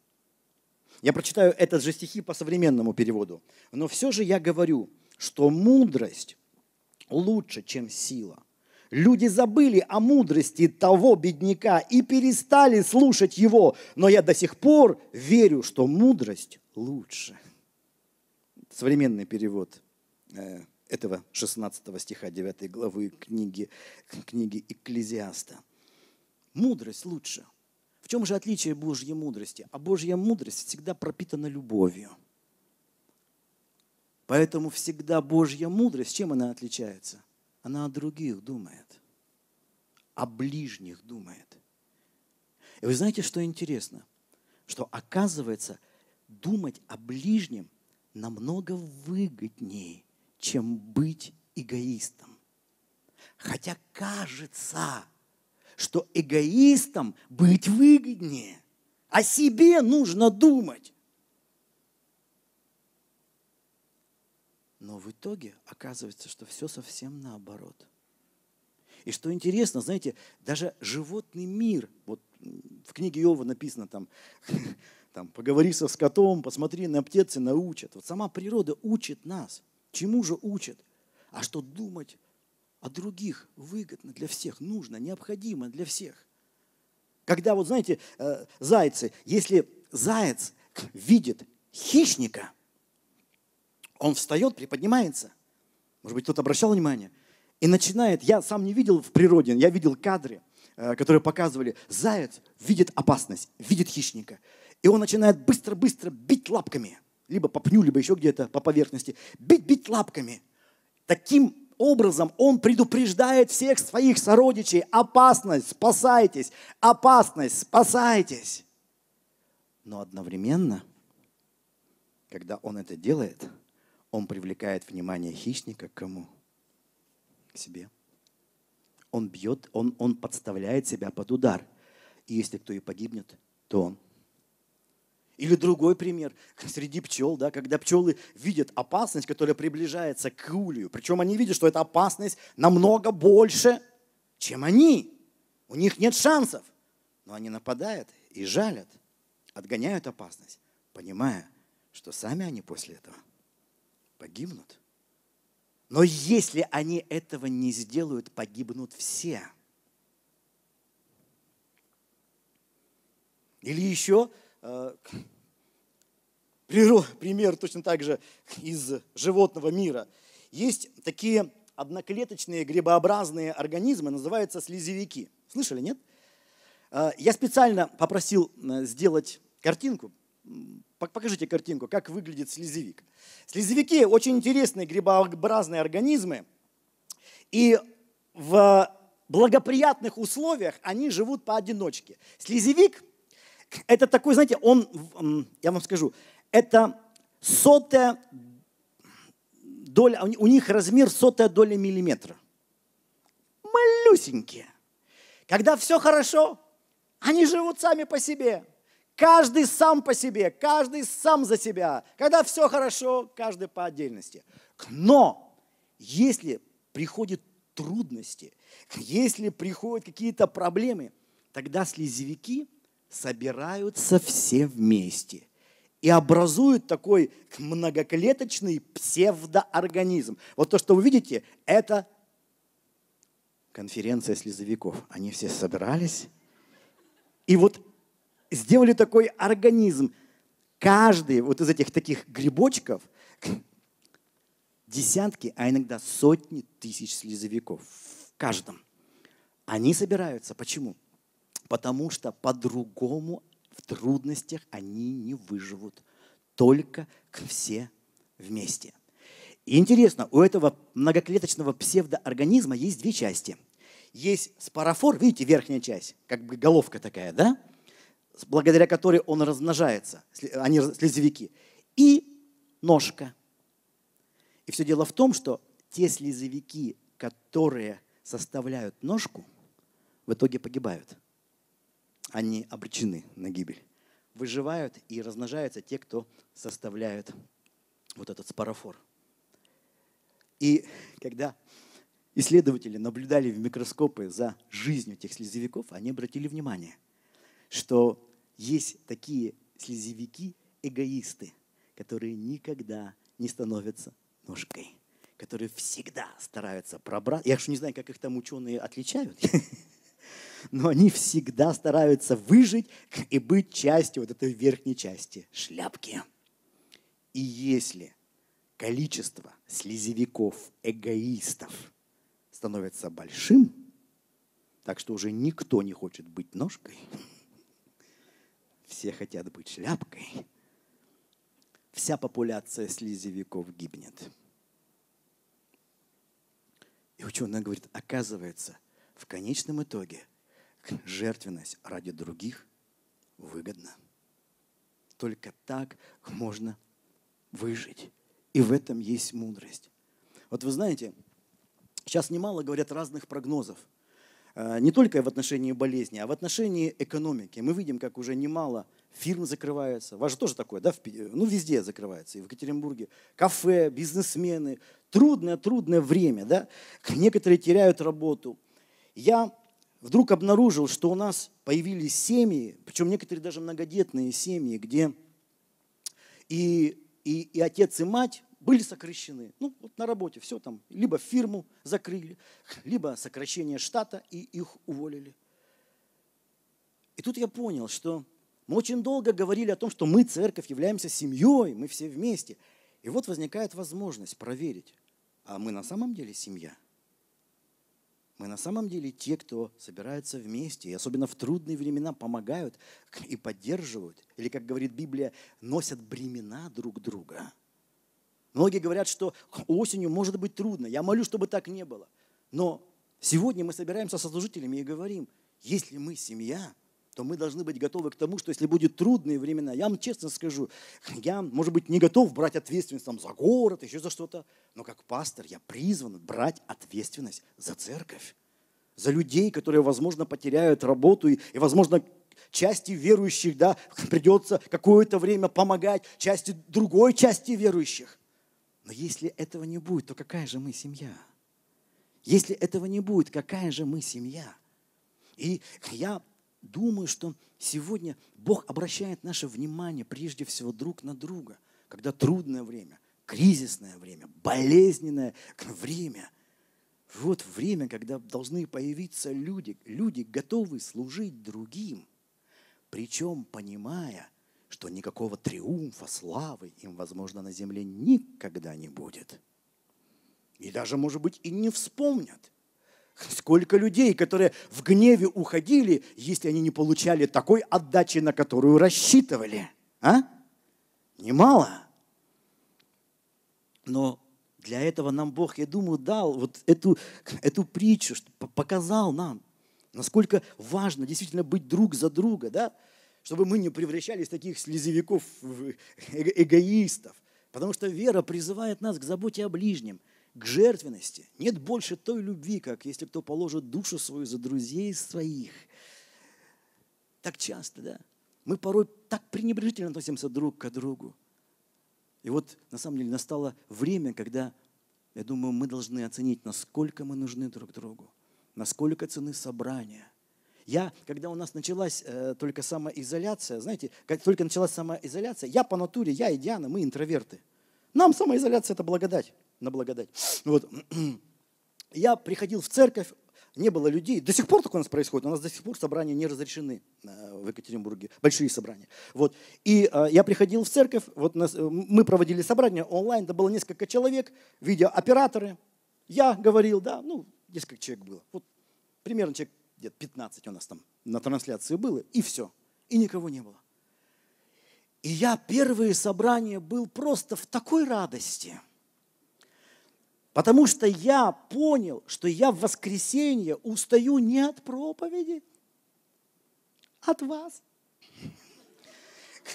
Я прочитаю этот же стихи по современному переводу. Но все же я говорю, что мудрость лучше, чем сила – Люди забыли о мудрости того бедняка и перестали слушать его. Но я до сих пор верю, что мудрость лучше. Современный перевод э, этого 16 стиха 9 главы книги, книги Экклезиаста. Мудрость лучше. В чем же отличие Божьей мудрости? А Божья мудрость всегда пропитана любовью. Поэтому всегда Божья мудрость, чем она отличается? Она о других думает, о ближних думает. И вы знаете, что интересно? Что оказывается, думать о ближнем намного выгоднее, чем быть эгоистом. Хотя кажется, что эгоистом быть выгоднее. О себе нужно думать. Но в итоге оказывается, что все совсем наоборот. И что интересно, знаете, даже животный мир, вот в книге Иова написано там, *laughs* там поговори со скотом, посмотри на птицы, научат. Вот сама природа учит нас. Чему же учит? А что думать о других выгодно для всех, нужно, необходимо для всех. Когда вот, знаете, э, зайцы, если заяц видит хищника – он встает, приподнимается. Может быть, кто-то обращал внимание. И начинает, я сам не видел в природе, я видел кадры, э, которые показывали, заяц видит опасность, видит хищника. И он начинает быстро-быстро бить лапками, либо по пню, либо еще где-то по поверхности, бить-бить лапками. Таким образом он предупреждает всех своих сородичей, опасность, спасайтесь, опасность, спасайтесь. Но одновременно, когда он это делает – он привлекает внимание хищника к кому? К себе. Он бьет, он, он подставляет себя под удар. И если кто и погибнет, то он. Или другой пример, среди пчел, да, когда пчелы видят опасность, которая приближается к улью. Причем они видят, что эта опасность намного больше, чем они. У них нет шансов. Но они нападают и жалят, отгоняют опасность, понимая, что сами они после этого – погибнут. Но если они этого не сделают, погибнут все. Или еще э, пример точно так же из животного мира. Есть такие одноклеточные грибообразные организмы, называются слизевики. Слышали, нет? Э, я специально попросил э, сделать картинку, Покажите картинку, как выглядит слезевик. Слезевики очень интересные грибообразные организмы, и в благоприятных условиях они живут поодиночке. Слезевик – это такой, знаете, он, я вам скажу, это сотая доля, у них размер сотая доля миллиметра. Малюсенькие. Когда все хорошо, они живут сами по себе. Каждый сам по себе, каждый сам за себя. Когда все хорошо, каждый по отдельности. Но если приходят трудности, если приходят какие-то проблемы, тогда слезевики собираются все вместе и образуют такой многоклеточный псевдоорганизм. Вот то, что вы видите, это конференция слезовиков. Они все собирались, и вот сделали такой организм. Каждый вот из этих таких грибочков десятки, а иногда сотни тысяч слезовиков в каждом. Они собираются. Почему? Потому что по-другому в трудностях они не выживут. Только все вместе. И интересно, у этого многоклеточного псевдоорганизма есть две части. Есть спорофор, видите, верхняя часть, как бы головка такая, да? благодаря которой он размножается, они а слезовики и ножка. И все дело в том, что те слезовики, которые составляют ножку, в итоге погибают. Они обречены на гибель. Выживают и размножаются те, кто составляет вот этот спорофор. И когда исследователи наблюдали в микроскопы за жизнью тех слезовиков, они обратили внимание – что есть такие слезевики, эгоисты, которые никогда не становятся ножкой, которые всегда стараются пробраться. Я уж не знаю, как их там ученые отличают, *laughs* но они всегда стараются выжить и быть частью вот этой верхней части шляпки. И если количество слезевиков, эгоистов становится большим, так что уже никто не хочет быть ножкой, *laughs* Все хотят быть шляпкой. Вся популяция слизевиков гибнет. И ученый говорит, оказывается, в конечном итоге жертвенность ради других выгодна. Только так можно выжить. И в этом есть мудрость. Вот вы знаете, сейчас немало говорят разных прогнозов – Э, не только в отношении болезни, а в отношении экономики. Мы видим, как уже немало фирм закрывается. У вас же тоже такое, да? Э, ну, везде закрывается. И в Екатеринбурге кафе, бизнесмены. Трудное-трудное время, да? Некоторые теряют работу. Я вдруг обнаружил, что у нас появились семьи, причем некоторые даже многодетные семьи, где и, и, и отец, и мать были сокращены. Ну, вот на работе все там. Либо фирму закрыли, *laughs* либо сокращение штата, и их уволили. И тут я понял, что мы очень долго говорили о том, что мы, церковь, являемся семьей, мы все вместе. И вот возникает возможность проверить, а мы на самом деле семья? Мы на самом деле те, кто собирается вместе, и особенно в трудные времена помогают *laughs* и поддерживают, или, как говорит Библия, носят бремена друг друга – Многие говорят, что осенью может быть трудно. Я молю, чтобы так не было. Но сегодня мы собираемся со служителями и говорим, если мы семья, то мы должны быть готовы к тому, что если будут трудные времена, я вам честно скажу, я, может быть, не готов брать ответственность там, за город, еще за что-то, но как пастор я призван брать ответственность за церковь, за людей, которые, возможно, потеряют работу и, и возможно, части верующих да, придется какое-то время помогать части другой части верующих. Но если этого не будет, то какая же мы семья? Если этого не будет, какая же мы семья? И я думаю, что сегодня Бог обращает наше внимание прежде всего друг на друга, когда трудное время, кризисное время, болезненное время. Вот время, когда должны появиться люди, люди, готовые служить другим, причем понимая, что никакого триумфа, славы им, возможно, на земле никогда не будет. И даже, может быть, и не вспомнят. Сколько людей, которые в гневе уходили, если они не получали такой отдачи, на которую рассчитывали. А? Немало. Но для этого нам Бог, я думаю, дал вот эту, эту притчу, показал нам, насколько важно действительно быть друг за друга, да? чтобы мы не превращались в таких слезевиков, в э-, эгоистов. Потому что вера призывает нас к заботе о ближнем, к жертвенности. Нет больше той любви, как если кто положит душу свою за друзей своих. Так часто, да? Мы порой так пренебрежительно относимся друг к другу. И вот, на самом деле, настало время, когда, я думаю, мы должны оценить, насколько мы нужны друг другу, насколько цены собрания – я, когда у нас началась э, только самоизоляция, знаете, как только началась самоизоляция, я по натуре, я и Диана, мы интроверты. Нам самоизоляция – это благодать, на благодать. *sniffs* Вот. *clears throat* Я приходил в церковь, не было людей. До сих пор такое у нас происходит. У нас до сих пор собрания не разрешены э, в Екатеринбурге. Большие собрания. Вот. И э, я приходил в церковь, вот нас, э, мы проводили собрания онлайн, да было несколько человек, видеооператоры. Я говорил, да, ну, несколько человек было. Вот примерно человек где-то 15 у нас там на трансляции было, и все. И никого не было. И я первые собрания был просто в такой радости, потому что я понял, что я в воскресенье устаю не от проповеди, а от вас –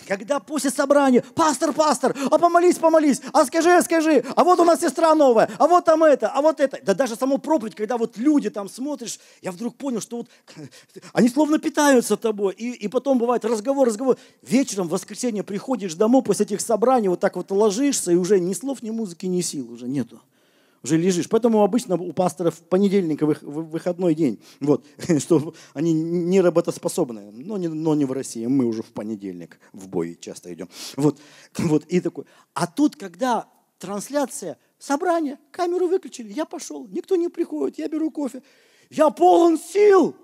когда после собрания, пастор, пастор, а помолись, помолись, а скажи, скажи, а вот у нас сестра новая, а вот там это, а вот это. Да даже саму проповедь, когда вот люди там смотришь, я вдруг понял, что вот *laughs* они словно питаются тобой. И, и потом бывает разговор, разговор. Вечером в воскресенье приходишь домой после этих собраний, вот так вот ложишься, и уже ни слов, ни музыки, ни сил уже нету уже лежишь. Поэтому обычно у пасторов понедельниковых выходной день, вот, *laughs* что они не работоспособные, но не, но не в России, мы уже в понедельник в бой часто идем. Вот, *laughs* вот, и такой. А тут, когда трансляция, собрание, камеру выключили, я пошел, никто не приходит, я беру кофе, я полон сил,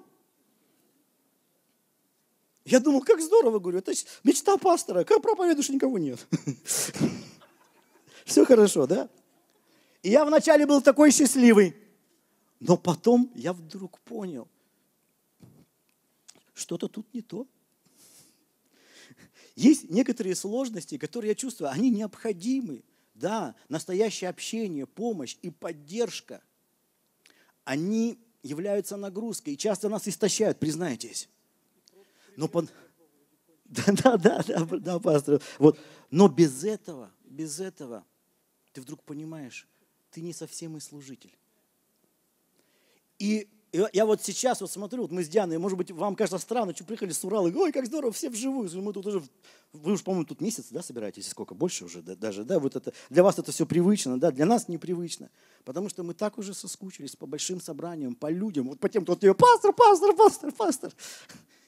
я думал, как здорово, говорю, это мечта пастора, как проповедуешь, никого нет. *laughs* Все хорошо, да? И я вначале был такой счастливый, но потом я вдруг понял, что-то тут не то. Есть некоторые сложности, которые я чувствую, они необходимы. Да, настоящее общение, помощь и поддержка, они являются нагрузкой и часто нас истощают, признайтесь. Но под... да, да, да, да, да, пастор. Вот. Но без этого, без этого ты вдруг понимаешь, ты не совсем и служитель. И я вот сейчас вот смотрю, вот мы с Дианой, может быть, вам кажется странно, что приехали с Урала, ой, как здорово, все вживую, мы тут уже, вы уже, по-моему, тут месяц, да, собираетесь, сколько, больше уже да, даже, да, вот это, для вас это все привычно, да, для нас непривычно, потому что мы так уже соскучились по большим собраниям, по людям, вот по тем, кто от пастор, пастор, пастор, пастор.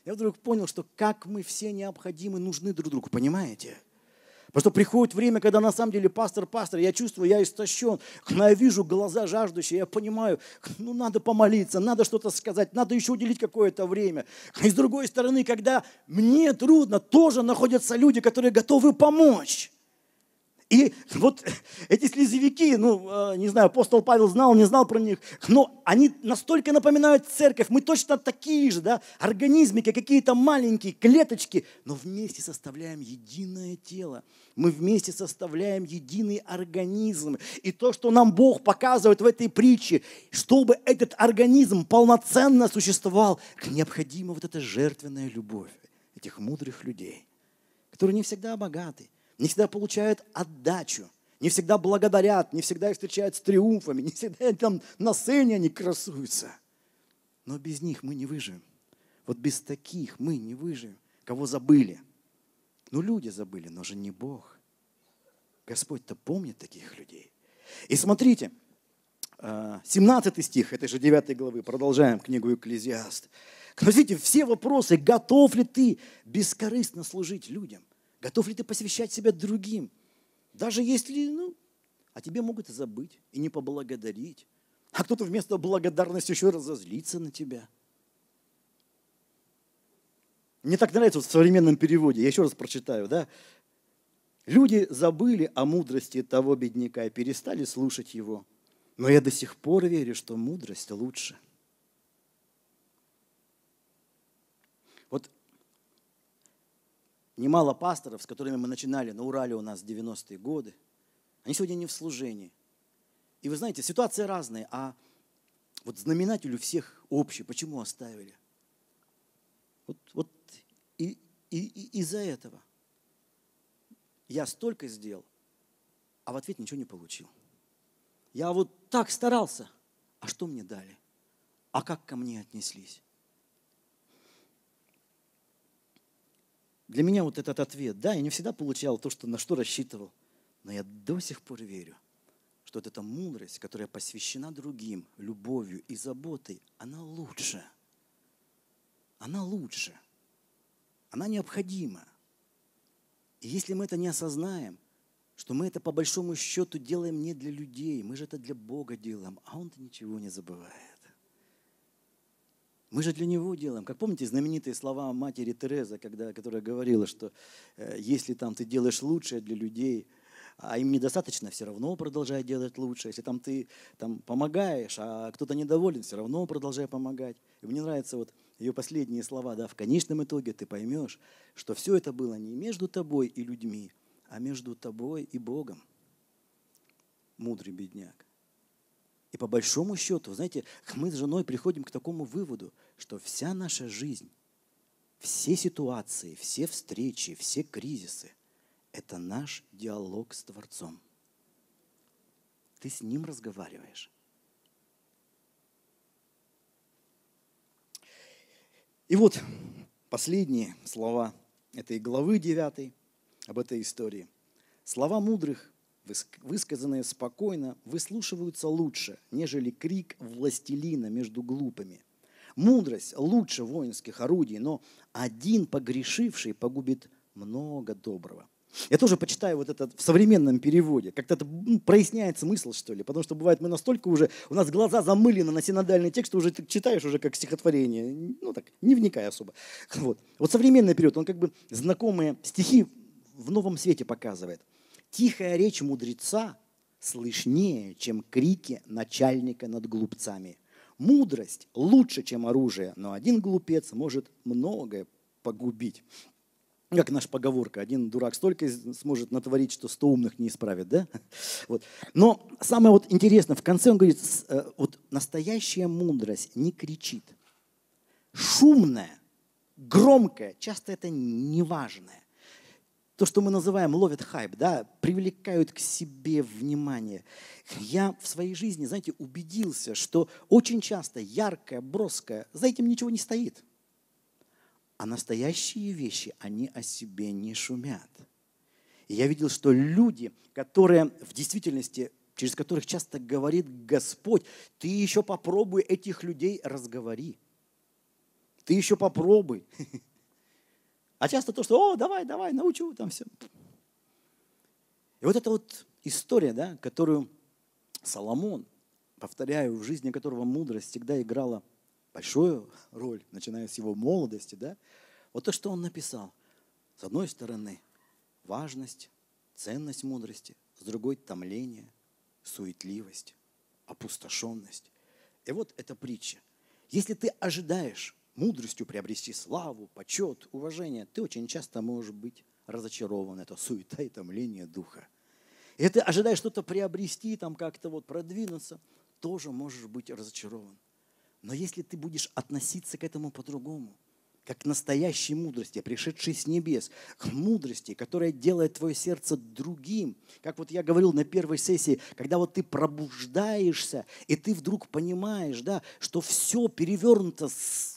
Я вдруг понял, что как мы все необходимы, нужны друг другу, понимаете? Понимаете? Потому что приходит время, когда на самом деле пастор, пастор, я чувствую, я истощен, когда я вижу глаза жаждущие, я понимаю, ну надо помолиться, надо что-то сказать, надо еще уделить какое-то время. И с другой стороны, когда мне трудно, тоже находятся люди, которые готовы помочь. И вот *laughs* эти слезовики, ну, а, не знаю, апостол Павел знал, не знал про них, но они настолько напоминают церковь. Мы точно такие же, да, организмики, какие-то маленькие клеточки, но вместе составляем единое тело. Мы вместе составляем единый организм. И то, что нам Бог показывает в этой притче, чтобы этот организм полноценно существовал, необходима вот эта жертвенная любовь этих мудрых людей, которые не всегда богаты, не всегда получают отдачу, не всегда благодарят, не всегда их встречают с триумфами, не всегда *laughs* там на сцене они красуются. Но без них мы не выживем. Вот без таких мы не выживем. Кого забыли? Ну, люди забыли, но же не Бог. Господь-то помнит таких людей. И смотрите, 17 а, стих этой же 9 главы, продолжаем книгу Экклезиаст. Смотрите, все вопросы, готов ли ты бескорыстно служить людям? Готов ли ты посвящать себя другим? Даже если, ну, а тебе могут и забыть, и не поблагодарить. А кто-то вместо благодарности еще разозлится на тебя. Мне так нравится вот в современном переводе, я еще раз прочитаю, да. Люди забыли о мудрости того бедняка и перестали слушать его. Но я до сих пор верю, что мудрость лучше – Немало пасторов, с которыми мы начинали на Урале у нас в 90-е годы, они сегодня не в служении. И вы знаете, ситуации разные, а вот знаменатель у всех общий. Почему оставили? Вот, вот и, и, и из-за этого. Я столько сделал, а в ответ ничего не получил. Я вот так старался, а что мне дали? А как ко мне отнеслись? Для меня вот этот ответ, да, я не всегда получал то, что, на что рассчитывал, но я до сих пор верю, что вот эта мудрость, которая посвящена другим, любовью и заботой, она лучше. Она лучше. Она необходима. И если мы это не осознаем, что мы это по большому счету делаем не для людей, мы же это для Бога делаем, а Он-то ничего не забывает. Мы же для него делаем. Как помните знаменитые слова матери Терезы, когда, которая говорила, что э, если там ты делаешь лучшее для людей, а им недостаточно, все равно продолжай делать лучше. Если там ты там, помогаешь, а кто-то недоволен, все равно продолжай помогать. И мне нравятся вот ее последние слова, да, в конечном итоге ты поймешь, что все это было не между тобой и людьми, а между тобой и Богом. Мудрый бедняк. И по большому счету, знаете, мы с женой приходим к такому выводу, что вся наша жизнь, все ситуации, все встречи, все кризисы – это наш диалог с Творцом. Ты с Ним разговариваешь. И вот последние слова этой главы 9 об этой истории. Слова мудрых, высказанные спокойно, выслушиваются лучше, нежели крик властелина между глупыми – Мудрость лучше воинских орудий, но один погрешивший погубит много доброго. Я тоже почитаю вот это в современном переводе. Как-то это ну, проясняет смысл, что ли. Потому что бывает мы настолько уже, у нас глаза замылены на синодальный текст, что уже ты читаешь уже как стихотворение. Ну так, не вникая особо. *laughs* Вот, вот современный период, он как бы знакомые стихи в новом свете показывает. «Тихая речь мудреца слышнее, чем крики начальника над глупцами». Мудрость лучше, чем оружие, но один глупец может многое погубить. Как наша поговорка, один дурак столько сможет натворить, что сто умных не исправит, да? *laughs* Вот. Но самое вот интересное, в конце он говорит, э, вот настоящая мудрость не кричит. Шумная, громкая, часто это неважное то, что мы называем ловят хайп, да, привлекают к себе внимание. Я в своей жизни, знаете, убедился, что очень часто яркое, броское, за этим ничего не стоит. А настоящие вещи, они о себе не шумят. И я видел, что люди, которые в действительности, через которых часто говорит Господь, ты еще попробуй этих людей разговори. Ты еще попробуй. *laughs* А часто то, что, о, давай, давай, научу, там все. И вот эта вот история, да, которую Соломон, повторяю, в жизни которого мудрость всегда играла большую роль, начиная с его молодости, да, вот то, что он написал. С одной стороны, важность, ценность мудрости, с другой – томление, суетливость, опустошенность. И вот эта притча. Если ты ожидаешь мудростью приобрести славу, почет, уважение, ты очень часто можешь быть разочарован. Это суета и томление духа. И ты ожидаешь что-то приобрести, там как-то вот продвинуться, тоже можешь быть разочарован. Но если ты будешь относиться к этому по-другому, как к настоящей мудрости, пришедшей с небес, к мудрости, которая делает твое сердце другим. Как вот я говорил на первой сессии, когда вот ты пробуждаешься, и ты вдруг понимаешь, да, что все перевернуто с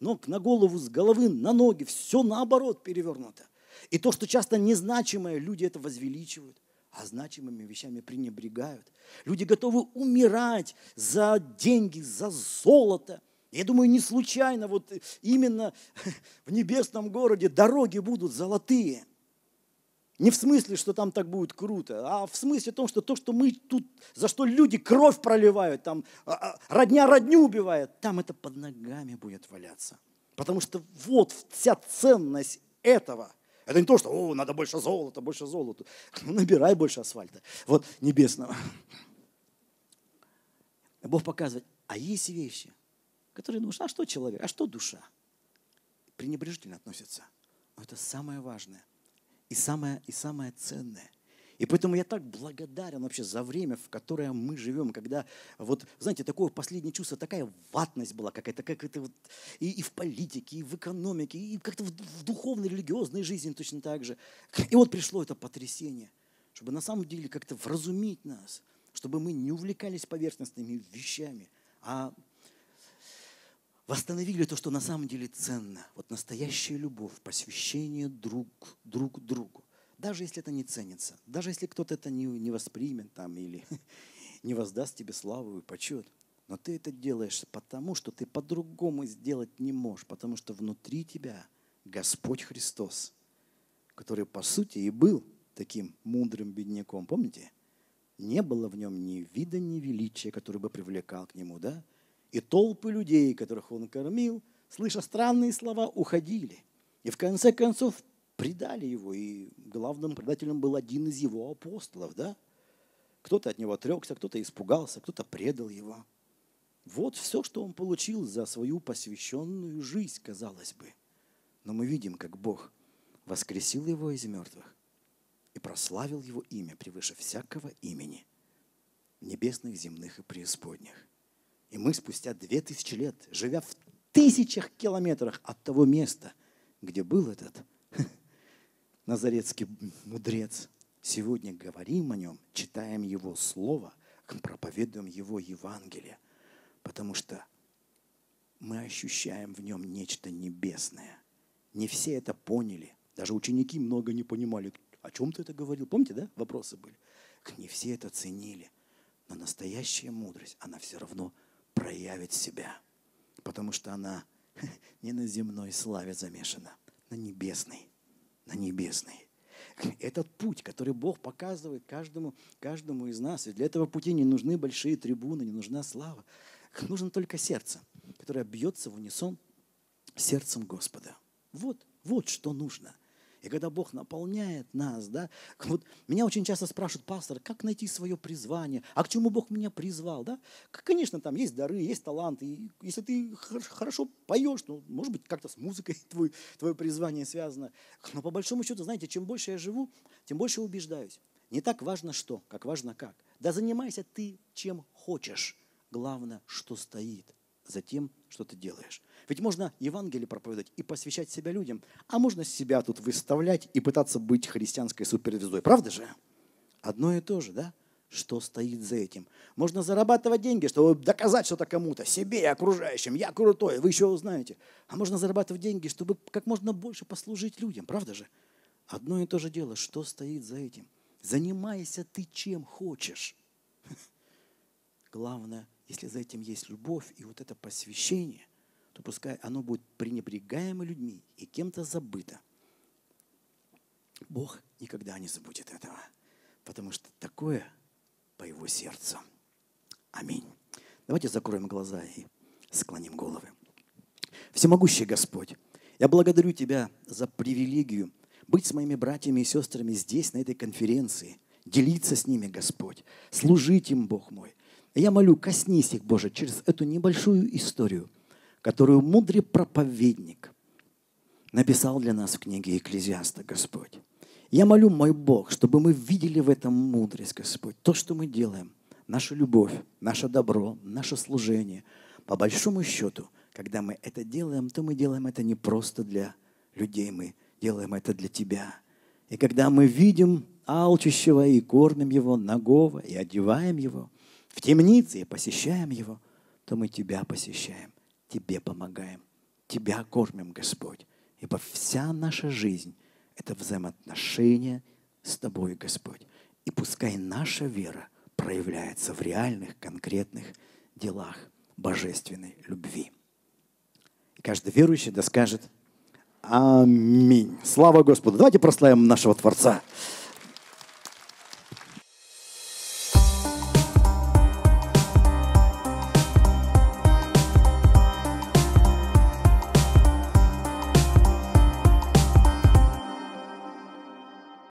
ног на голову, с головы на ноги, все наоборот перевернуто. И то, что часто незначимое, люди это возвеличивают, а значимыми вещами пренебрегают. Люди готовы умирать за деньги, за золото. Я думаю, не случайно вот именно *laughs* в небесном городе дороги будут золотые – не в смысле, что там так будет круто, а в смысле том, что то, что мы тут, за что люди кровь проливают, там а, а, родня родню убивает, там это под ногами будет валяться. Потому что вот вся ценность этого. Это не то, что «О, надо больше золота, больше золота». *laughs* набирай больше асфальта. Вот, небесного. *laughs* Бог показывает, а есть вещи, которые думаешь, ну, а что человек, а что душа? Пренебрежительно относится, Но это самое важное – и самое, и самое ценное. И поэтому я так благодарен вообще за время, в которое мы живем, когда вот, знаете, такое последнее чувство, такая ватность была какая-то, как это вот и, и в политике, и в экономике, и как-то в, в духовной, религиозной жизни точно так же. И вот пришло это потрясение, чтобы на самом деле как-то вразумить нас, чтобы мы не увлекались поверхностными вещами, а восстановили то, что на самом деле ценно. Вот настоящая любовь, посвящение друг, друг другу. Даже если это не ценится, даже если кто-то это не, не воспримет там или *laughs* не воздаст тебе славу и почет. Но ты это делаешь потому, что ты по-другому сделать не можешь, потому что внутри тебя Господь Христос, который по сути и был таким мудрым бедняком, помните? Не было в нем ни вида, ни величия, который бы привлекал к нему, да? И толпы людей, которых он кормил, слыша странные слова, уходили. И в конце концов предали его. И главным предателем был один из его апостолов. Да? Кто-то от него отрекся, кто-то испугался, кто-то предал его. Вот все, что он получил за свою посвященную жизнь, казалось бы. Но мы видим, как Бог воскресил его из мертвых и прославил его имя превыше всякого имени небесных, земных и преисподних. И мы спустя две тысячи лет, живя в тысячах километрах от того места, где был этот *laughs* назарецкий мудрец, сегодня говорим о нем, читаем его слово, проповедуем его Евангелие, потому что мы ощущаем в нем нечто небесное. Не все это поняли. Даже ученики много не понимали, о чем ты это говорил. Помните, да? Вопросы были. Не все это ценили. Но настоящая мудрость, она все равно – проявит себя, потому что она *laughs* не на земной славе замешана, на небесной, на небесной. Этот путь, который Бог показывает каждому, каждому из нас, и для этого пути не нужны большие трибуны, не нужна слава. Нужно только сердце, которое бьется в унисон сердцем Господа. Вот, вот что нужно – и когда Бог наполняет нас, да, *laughs* вот меня очень часто спрашивают, пастор, как найти свое призвание, а к чему Бог меня призвал, да? Конечно, там есть дары, есть таланты. И если ты хорошо поешь, ну, может быть, как-то с музыкой *laughs* твой, твое призвание связано. Но по большому счету, знаете, чем больше я живу, тем больше убеждаюсь. Не так важно что, как важно как. Да занимайся ты чем хочешь. Главное, что стоит – за тем, что ты делаешь. Ведь можно Евангелие проповедовать и посвящать себя людям, а можно себя тут выставлять и пытаться быть христианской суперзвездой. Правда же? Одно и то же, да? Что стоит за этим? Можно зарабатывать деньги, чтобы доказать что-то кому-то, себе и окружающим. Я крутой, вы еще узнаете. А можно зарабатывать деньги, чтобы как можно больше послужить людям. Правда же? Одно и то же дело. Что стоит за этим? Занимайся ты чем хочешь. *laughs* Главное – если за этим есть любовь и вот это посвящение, то пускай оно будет пренебрегаемо людьми и кем-то забыто. Бог никогда не забудет этого, потому что такое по его сердцу. Аминь. Давайте закроем глаза и склоним головы. Всемогущий Господь, я благодарю Тебя за привилегию быть с моими братьями и сестрами здесь, на этой конференции, делиться с ними, Господь, служить им, Бог мой, я молю, коснись их, Боже, через эту небольшую историю, которую мудрый проповедник написал для нас в книге Экклезиаста, Господь. Я молю, мой Бог, чтобы мы видели в этом мудрость, Господь, то, что мы делаем, нашу любовь, наше добро, наше служение. По большому счету, когда мы это делаем, то мы делаем это не просто для людей, мы делаем это для Тебя. И когда мы видим алчущего и кормим его, нагого и одеваем его – в темнице и посещаем Его, то мы Тебя посещаем, Тебе помогаем, Тебя кормим, Господь. Ибо вся наша жизнь – это взаимоотношения с Тобой, Господь. И пускай наша вера проявляется в реальных, конкретных делах божественной любви. И каждый верующий да скажет – Аминь. Слава Господу. Давайте прославим нашего Творца.